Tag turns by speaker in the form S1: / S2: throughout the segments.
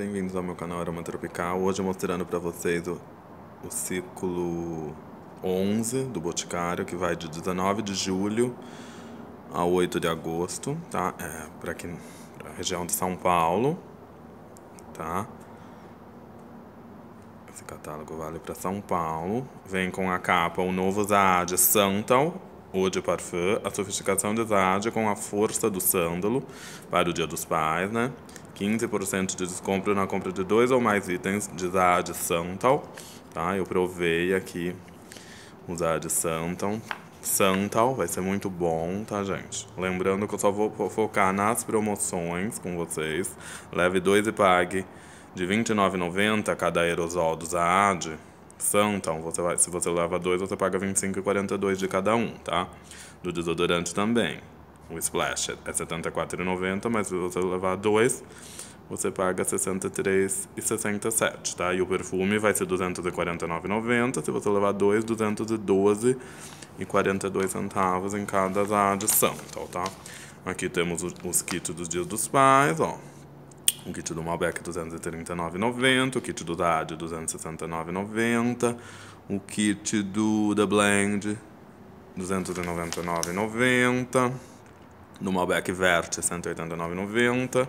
S1: Bem-vindos ao meu canal Aroma Tropical. Hoje mostrando para vocês o, o ciclo 11 do Boticário, que vai de 19 de julho a 8 de agosto, tá? É, para aqui pra região de São Paulo, tá? Esse catálogo vale para São Paulo. Vem com a capa o novo Zad Santal, o de Parfum, a sofisticação de Zad com a força do sândalo para o Dia dos Pais, né? 15% de desconto na compra de dois ou mais itens, de Zad Santal. Tá? Eu provei aqui os Zad Santal. Santal vai ser muito bom, tá, gente? Lembrando que eu só vou focar nas promoções com vocês. Leve dois e pague de R$29,90 29,90 cada aerosol do Zad Santal, você vai, se você leva dois, você paga R$25,42 25,42 de cada um, tá? Do desodorante também o Splash é 74,90, mas se você levar dois, você paga 63,67, tá? E o perfume vai ser 249,90, se você levar dois, 212,42 centavos em cada adição, então, tá? Aqui temos os kits dos dias dos pais, ó. O kit do Malbec 239,90, o kit do Dade 269,90, o kit do The Blend 299,90 do Malbec Verte 189,90,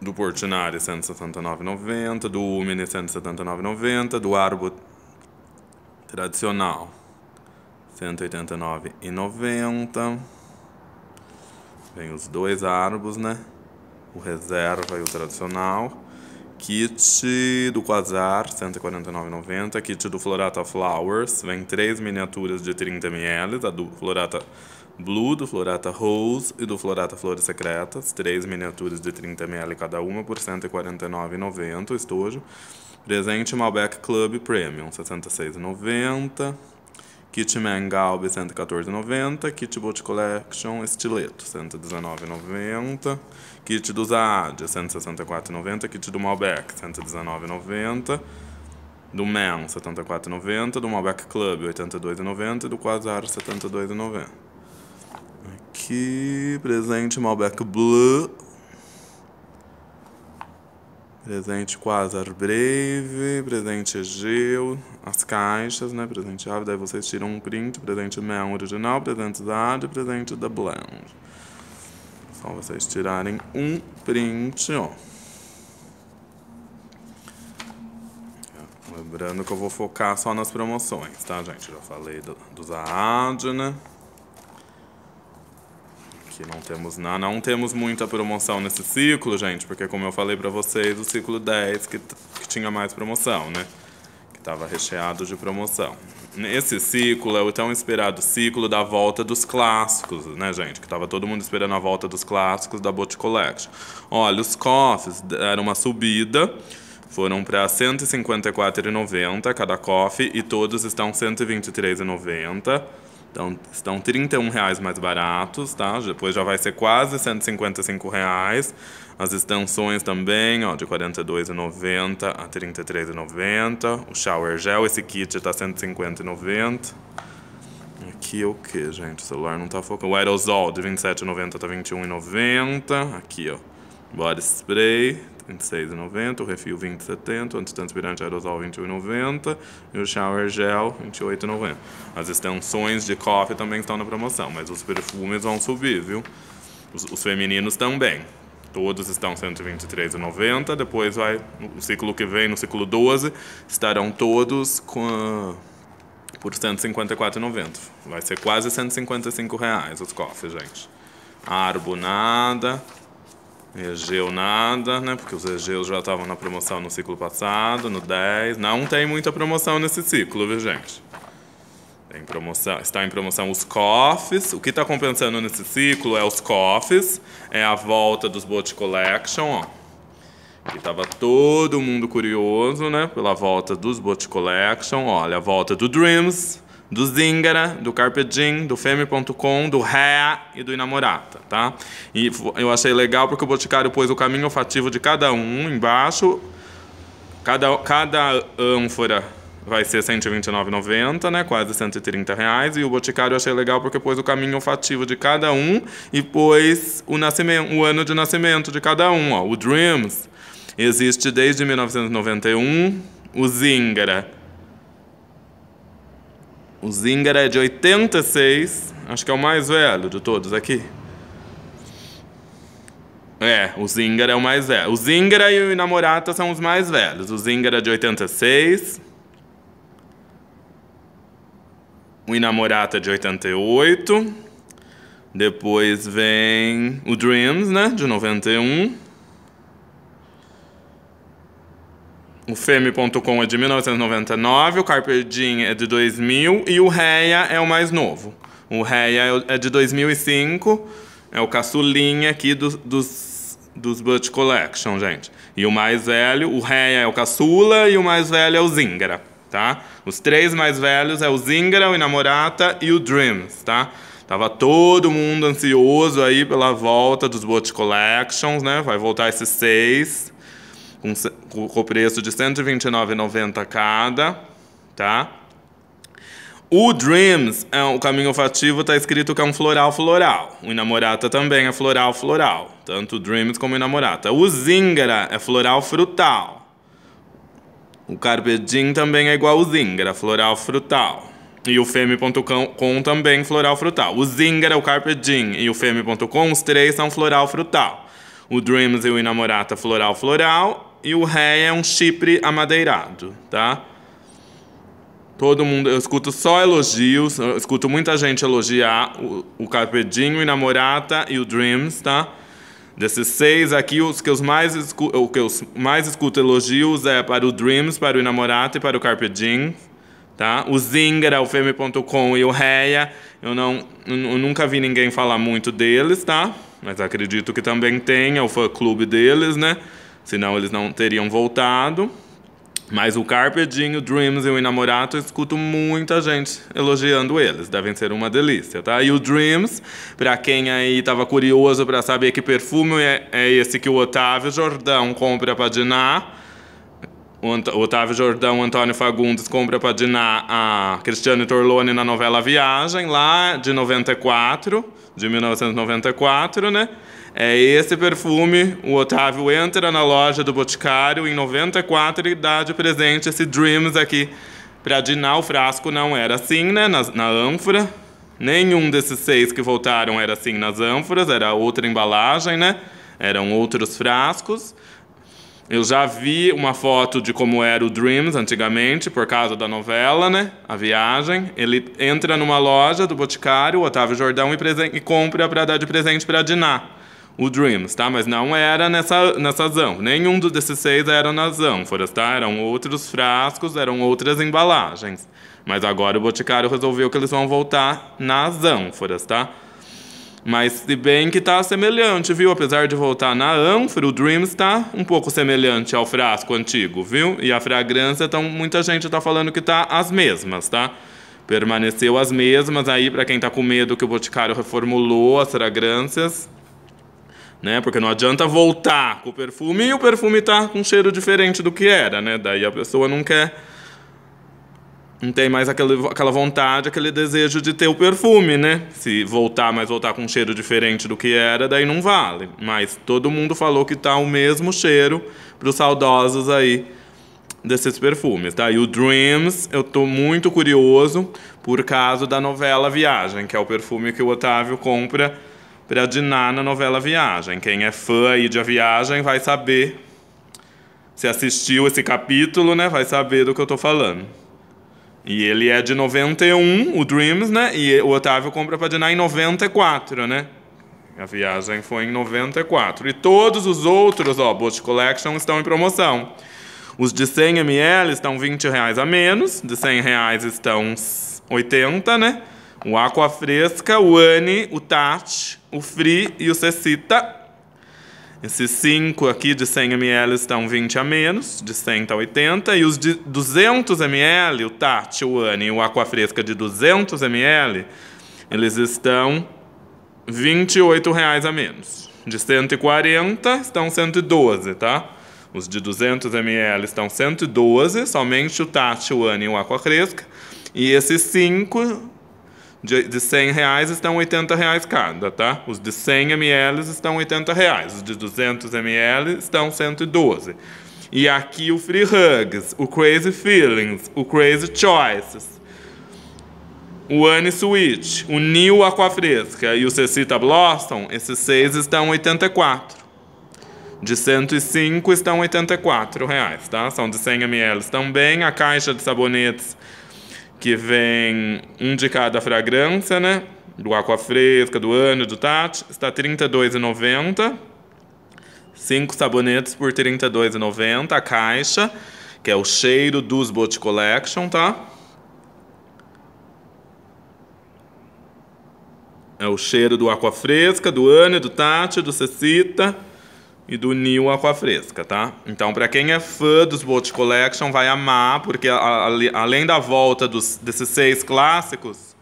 S1: do Portinari 169,90, do Umini 179,90, do Arbo Tradicional 189,90. Vem os dois arbos, né? O reserva e o tradicional. Kit do Quasar, 149,90. Kit do Florata Flowers. Vem três miniaturas de 30 ml. A do Florata Blue do Florata Rose e do Florata Flores Secretas, três miniaturas de 30 ml cada uma por R$ 149,90 o estojo. Presente Malbec Club Premium, R$ 66,90. Kit Mangalbe, R$ 114,90. Kit Boot Collection Estileto, R$ 119,90. Kit do Zaad, R$ 164,90. Kit do Malbec, R$ 119,90 do Man R$ 74,90, do Malbec Club R$ 82,90 e do Quasar R$ 72,90 aqui. Presente Malbec Blue. Presente Quasar Brave. Presente Egeu. As caixas, né? Presente ave. Daí vocês tiram um print. Presente Mel original. Presente Zad. Presente da Blend. Só vocês tirarem um print, ó. Lembrando que eu vou focar só nas promoções, tá, gente? Já falei do, do Zaad, né? Aqui não temos nada, não temos muita promoção nesse ciclo, gente, porque como eu falei pra vocês, o ciclo 10 que, que tinha mais promoção, né? Que tava recheado de promoção. Esse ciclo é o tão esperado ciclo da volta dos clássicos, né, gente? Que tava todo mundo esperando a volta dos clássicos da Bot Collection. Olha, os coffees deram uma subida, foram para 154,90 cada coffee e todos estão 123,90. Então, estão R$ reais mais baratos, tá? Depois já vai ser quase R$ reais. As extensões também, ó, de R$ 42,90 a R$ 33,90. O shower gel, esse kit tá R$ 150,90. Aqui é o que, gente? O celular não tá focando. O aerosol de R$ 27,90 tá 21,90. Aqui, ó. Body spray, 26,90, o refil 20,70, o antitranspirante aerosol 21,90 e o shower gel 28,90. As extensões de coffee também estão na promoção, mas os perfumes vão subir, viu? Os, os femininos também. Todos estão 123,90, depois vai no ciclo que vem, no ciclo 12, estarão todos com a, por 154,90. Vai ser quase 155 reais os coffees, gente. Arbonada, Egeu nada, né? Porque os Egeus já estavam na promoção no ciclo passado, no 10. Não tem muita promoção nesse ciclo, viu, gente? Tem promoção, está em promoção os cofres. O que está compensando nesse ciclo é os cofres. É a volta dos Bot Collection, ó. Que estava todo mundo curioso, né? Pela volta dos Bot Collection. Olha, a volta do Dreams do Zingara, do Carpet Jean, do Femme.com, do Ré e do Inamorata, tá? E eu achei legal porque o Boticário pôs o caminho olfativo de cada um embaixo. Cada, cada ânfora vai ser 129,90, né? Quase 130 reais. E o Boticário eu achei legal porque pôs o caminho olfativo de cada um e pôs o, nascimento, o ano de nascimento de cada um, ó. O Dreams existe desde 1991. O Zingara o Zingara é de 86, acho que é o mais velho de todos aqui. É, o Zingara é o mais velho. O Zingara e o Inamorata são os mais velhos. O Zingara é de 86. O Inamorata é de 88. Depois vem o Dreams, né? De 91. O Feme.com é de 1999, o Carper é de 2000 e o Reia é o mais novo. O Reia é de 2005, é o caçulinha aqui dos, dos, dos Butch Collection, gente. E o mais velho, o Reia é o caçula e o mais velho é o Zingara, tá? Os três mais velhos é o Zingara, o Inamorata e o Dreams, tá? Tava todo mundo ansioso aí pela volta dos Butch Collections, né? Vai voltar esses seis com, com o preço de 129,90 cada, tá? O Dreams, é um, o caminho olfativo, está escrito que é um floral floral. O Inamorata também é floral floral. Tanto o Dreams como o Inamorata. O Zingara é floral frutal. O Carpe Diem também é igual o Zingara, floral frutal. E o Feme.com também floral frutal. O Zingara, o Carpe Diem e o Feme.com, os três são floral frutal. O Dreams e o Inamorata, floral floral e o ré é um chipre amadeirado, tá? Todo mundo, eu escuto só elogios, eu escuto muita gente elogiar o, o Carpedinho e Namorata e o Dreams, tá? Desses seis aqui, os que, os mais escuto, o que eu mais escuto elogios é para o Dreams, para o Inamorata e para o Carpedinho, tá? O Zinger, o Femme.com e o Reia, eu, não, eu nunca vi ninguém falar muito deles, tá? Mas acredito que também tenha o fã-clube deles, né? senão eles não teriam voltado. Mas o Carpe Diem, o Dreams e o Inamorato, eu escuto muita gente elogiando eles. Devem ser uma delícia, tá? E o Dreams, para quem aí estava curioso para saber que perfume é, é esse que o Otávio Jordão compra para Dinar, o Otávio Jordão, Antônio Fagundes compra para Diná a Cristiane Torlone na novela Viagem, lá de 94, de 1994, né? É esse perfume, o Otávio entra na loja do Boticário em 94 e dá de presente esse Dreams aqui para Diná. O frasco não era assim, né? Na, na ânfora. Nenhum desses seis que voltaram era assim nas ânforas, era outra embalagem, né? Eram outros frascos eu já vi uma foto de como era o Dreams antigamente, por causa da novela, né? A viagem. Ele entra numa loja do Boticário, Otávio Jordão, e, e compra para dar de presente para Diná o Dreams, tá? Mas não era nessa, nessa zão. Nenhum dos desses seis era na zão. Forestar tá? eram outros frascos, eram outras embalagens. Mas agora o Boticário resolveu que eles vão voltar na zão, Forestar. Tá? Mas se bem que está semelhante, viu? Apesar de voltar na Anfra, o Dreams está um pouco semelhante ao frasco antigo, viu? E a fragrância, então muita gente está falando que está as mesmas, tá? Permaneceu as mesmas aí para quem está com medo que o Boticário reformulou as fragrâncias, né? Porque não adianta voltar com o perfume e o perfume está com cheiro diferente do que era, né? Daí a pessoa não quer não tem mais aquele, aquela vontade, aquele desejo de ter o perfume, né? Se voltar, mas voltar com um cheiro diferente do que era, daí não vale. Mas todo mundo falou que tá o mesmo cheiro para os saudosos aí desses perfumes, tá? E o Dreams, eu tô muito curioso por causa da novela Viagem, que é o perfume que o Otávio compra para Diná na novela Viagem. Quem é fã aí de A Viagem vai saber, se assistiu esse capítulo, né, vai saber do que eu tô falando. E ele é de 91, o Dreams, né? E o Otávio compra para Dinah em 94, né? A viagem foi em 94. E todos os outros, ó, Boost Collection, estão em promoção. Os de 100 ml estão 20 reais a menos. De 100 reais estão 80, né? O Aqua Fresca, o Ani, o Tati, o Free e o Cecita esses 5 aqui de 100 ml estão 20 a menos, de 100 a 80. E os de 200 ml, o Tati, o Anne e o Aqua Fresca de 200 ml, eles estão 28 reais a menos. De 140 estão 112, tá? Os de 200 ml estão 112, somente o Tati, o Anne e o Aqua Fresca. E esses 5 de, de 100 reais estão 80 reais cada, tá? Os de 100 ml estão 80 reais, os de 200 ml estão 112. E aqui o Free Hugs, o Crazy Feelings, o Crazy Choices, o Anne Switch, o New Aquafresca e o Cecita Blossom, esses seis estão 84. De 105 estão 84 reais, tá? São de 100 ml também. A caixa de sabonetes que vem um de cada fragrância, né? Do Aqua Fresca, do Ano, do Tati, está R$ 32,90. Cinco sabonetes por R$ 32,90 a caixa, que é o cheiro dos Bot Collection, tá? É o cheiro do Aqua Fresca, do Ano, do Tati, do Cecita e do Nil Aquafresca, tá? Então, para quem é fã dos Boat Collection, vai amar, porque a, a, além da volta dos, desses seis clássicos,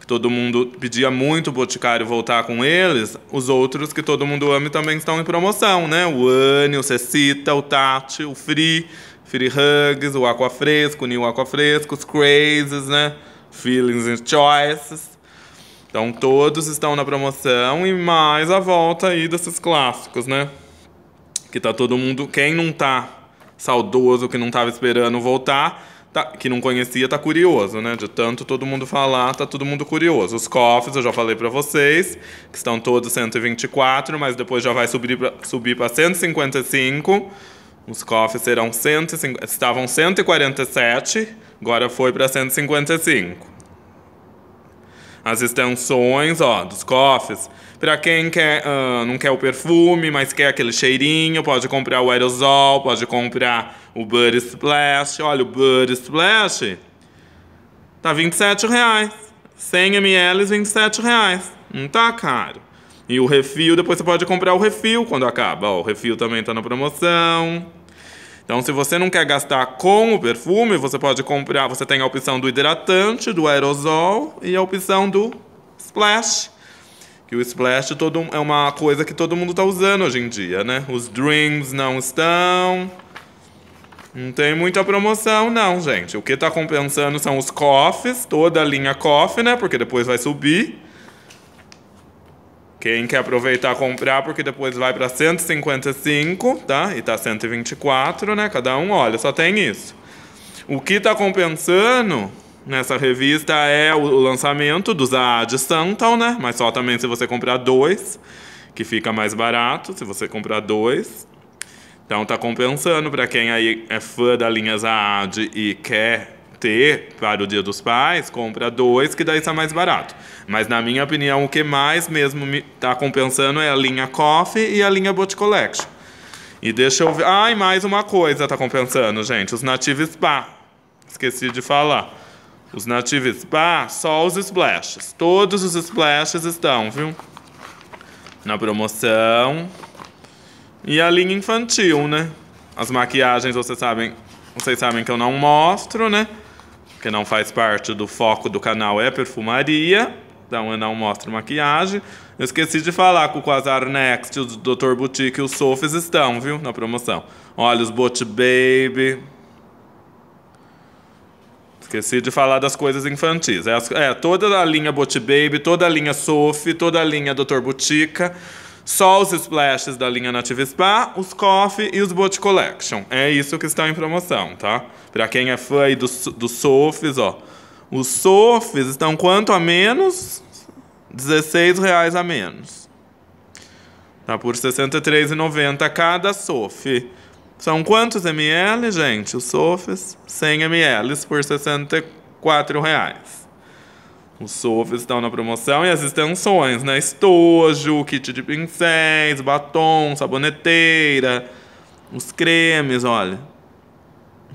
S1: que todo mundo pedia muito o Boticário voltar com eles, os outros que todo mundo ama também estão em promoção, né? O Anne, o Cecita, o Tati, o Free, Free Hugs, o Aquafresco, o Nil Aquafresco, os Crazes, né? Feelings and Choices. Então todos estão na promoção e mais a volta aí desses clássicos, né? que tá todo mundo. Quem não tá saudoso, que não tava esperando voltar, tá, que não conhecia, tá curioso, né? De tanto todo mundo falar, tá todo mundo curioso. Os cofres, eu já falei para vocês, que estão todos 124, mas depois já vai subir para subir para 155. Os cofres serão 150, estavam 147, agora foi para 155 as extensões ó, dos cofres. Para quem quer, uh, não quer o perfume, mas quer aquele cheirinho, pode comprar o aerosol, pode comprar o Bud Splash. Olha, o Bud Splash tá R$ reais 100 ml, R$ reais Não tá caro. E o refil, depois você pode comprar o refil quando acaba. Ó, o refil também tá na promoção. Então, se você não quer gastar com o perfume, você pode comprar, você tem a opção do hidratante, do aerosol e a opção do splash. Que o splash todo, é uma coisa que todo mundo está usando hoje em dia, né? Os dreams não estão. Não tem muita promoção, não, gente. O que está compensando são os coffees, toda a linha coffee, né? Porque depois vai subir. Quem quer aproveitar comprar, porque depois vai para 155, tá? E tá 124, né? Cada um, olha, só tem isso. O que tá compensando nessa revista é o lançamento dos AD Santal, né? Mas só também se você comprar dois, que fica mais barato, se você comprar dois. Então tá compensando para quem aí é fã da linha Zaad e quer ter para o Dia dos Pais, compra dois, que daí está mais barato. Mas na minha opinião, o que mais mesmo está me tá compensando é a linha Coffee e a linha Bot Collection. E deixa eu ver. Ah, e mais uma coisa está compensando, gente. Os Native Spa. Esqueci de falar. Os Native Spa, só os splashes. Todos os splashes estão, viu? Na promoção. E a linha infantil, né? As maquiagens, vocês sabem, vocês sabem que eu não mostro, né? que não faz parte do foco do canal, é perfumaria. Então eu não mostro maquiagem. Eu esqueci de falar com o Quasar Next, o Dr. Boutique e o Sofis estão, viu? Na promoção. Olha, os Bot Baby. Esqueci de falar das coisas infantis. É, é toda a linha Bot Baby, toda a linha Sofi toda a linha Dr. Boutique só os splashes da linha Native Spa, os Coffee e os Bot Collection. É isso que estão em promoção, tá? Pra quem é fã aí dos do Sofis, ó. Os Sofis estão quanto a menos? R$16,00 a menos. Tá por R$63,90 cada Sof. São quantos ml, gente? Os Sofis? 100 ml por R$64,00. Os sofas estão na promoção e as extensões, né? Estojo, kit de pincéis, batom, saboneteira, os cremes, olha.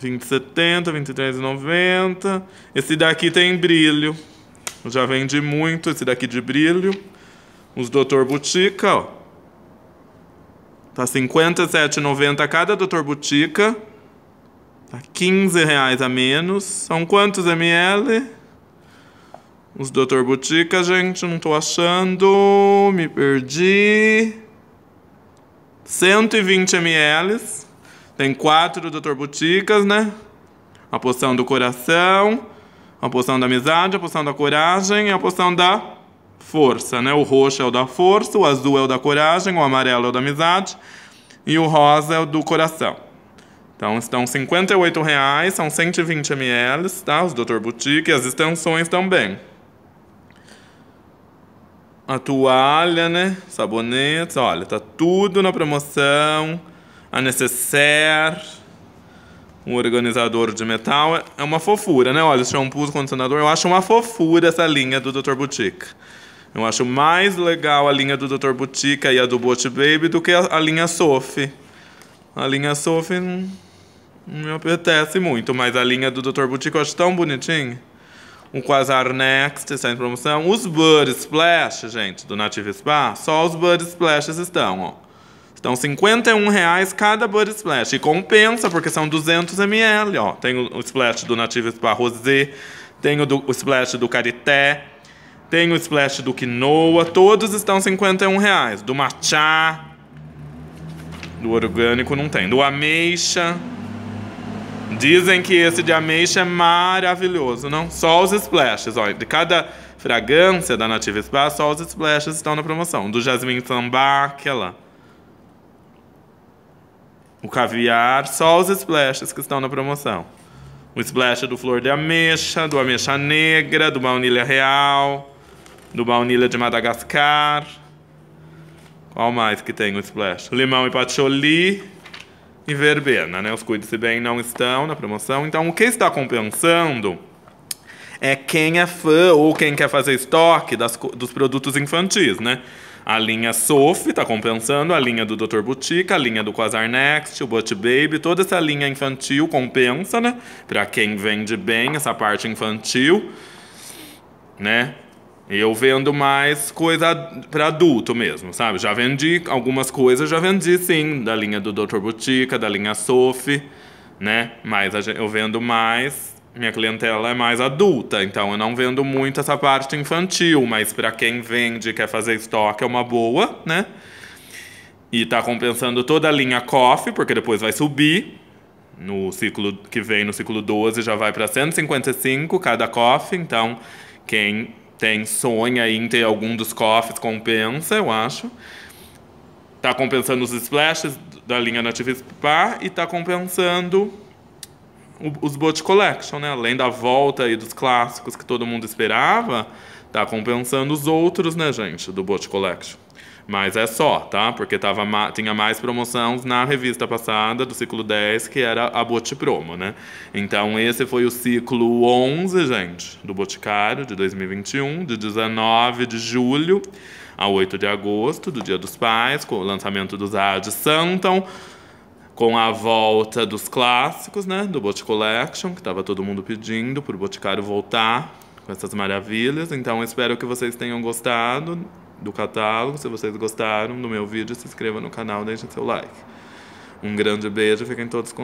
S1: 20,70, 23,90. Esse daqui tem brilho. Eu já vendi muito esse daqui de brilho. Os Doutor Butica, ó. Tá 57,90 cada Doutor Butica. Tá 15 reais a menos. São quantos ml? Os Doutor Butica, gente, não tô achando. Me perdi. 120 ml. Tem quatro Doutor Buticas, né? A poção do coração, a poção da amizade, a poção da coragem e a poção da força, né? O roxo é o da força, o azul é o da coragem, o amarelo é o da amizade e o rosa é o do coração. Então estão R$ reais são 120 ml, tá? Os Doutor Boutique e as extensões também a toalha, né? Sabonetes, olha, tá tudo na promoção. A necessaire, um organizador de metal. É, é uma fofura, né? Olha, os shampoos, condicionador. Eu acho uma fofura essa linha do Dr. Boutique. Eu acho mais legal a linha do Dr. Boutique e a do Bot Baby do que a, linha Sophie. A linha Sophie não, não me apetece muito, mas a linha do Dr. Boutique eu acho tão bonitinha um Quasar Next está em promoção. Os Bud Splash, gente, do Native Spa, só os Bud Splashes estão, ó. Estão R$51,00 cada Bud Splash. E compensa, porque são 200 ml, ó. Tem o Splash do Native Spa Rosé, tem o, do, o Splash do Carité, tem o Splash do Quinoa. Todos estão R$51,00. Do Matcha, do Orgânico não tem. Do Ameixa... Dizem que esse de ameixa é maravilhoso, não? Só os splashes, olha. De cada fragrância da Nativa Spa, só os splashes estão na promoção. Do jasmim samba, aquela. O caviar, só os splashes que estão na promoção. O splash do flor de ameixa, do ameixa negra, do baunilha real, do baunilha de Madagascar. Qual mais que tem o splash? Limão e patchouli e verbena, né? Os cuide-se bem não estão na promoção. Então, o que está compensando é quem é fã ou quem quer fazer estoque das, dos produtos infantis, né? A linha Sofi está compensando, a linha do Dr. Boutique, a linha do Quasar Next, o But Baby, toda essa linha infantil compensa, né? Para quem vende bem essa parte infantil, né? Eu vendo mais coisa para adulto mesmo, sabe? Já vendi algumas coisas, já vendi sim, da linha do Dr. Butica, da linha Sophie, né? Mas eu vendo mais, minha clientela é mais adulta, então eu não vendo muito essa parte infantil, mas para quem vende e quer fazer estoque é uma boa, né? E tá compensando toda a linha Coffee, porque depois vai subir, no ciclo que vem, no ciclo 12, já vai para 155 cada coffee. Então, quem tem sonho em ter algum dos cofres, compensa, eu acho. Tá compensando os splashes da linha Native Spa e tá compensando os Bot Collection, né? Além da volta aí dos clássicos que todo mundo esperava, tá compensando os outros, né, gente, do Bot Collection. Mas é só, tá? Porque tava, tinha mais promoções na revista passada, do ciclo 10, que era a Botipromo, né? Então esse foi o ciclo 11, gente, do Boticário, de 2021, de 19 de julho a 8 de agosto, do Dia dos Pais, com o lançamento dos Ad Santam, com a volta dos clássicos, né, do Bote Collection, que estava todo mundo pedindo para o Boticário voltar com essas maravilhas. Então, espero que vocês tenham gostado do catálogo. Se vocês gostaram do meu vídeo, se inscreva no canal, deixe seu like. Um grande beijo, fiquem todos com Deus.